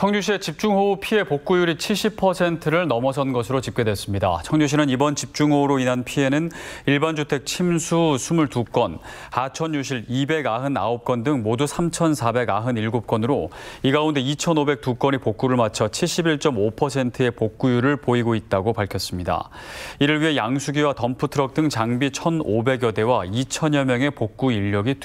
청주시의 집중호우 피해 복구율이 70%를 넘어선 것으로 집계됐습니다. 청주시는 이번 집중호우로 인한 피해는 일반주택 침수 22건, 하천 유실 299건 등 모두 3,497건으로 이 가운데 2,502건이 복구를 마쳐 71.5%의 복구율을 보이고 있다고 밝혔습니다. 이를 위해 양수기와 덤프트럭 등 장비 1,500여 대와 2,000여 명의 복구 인력이 투입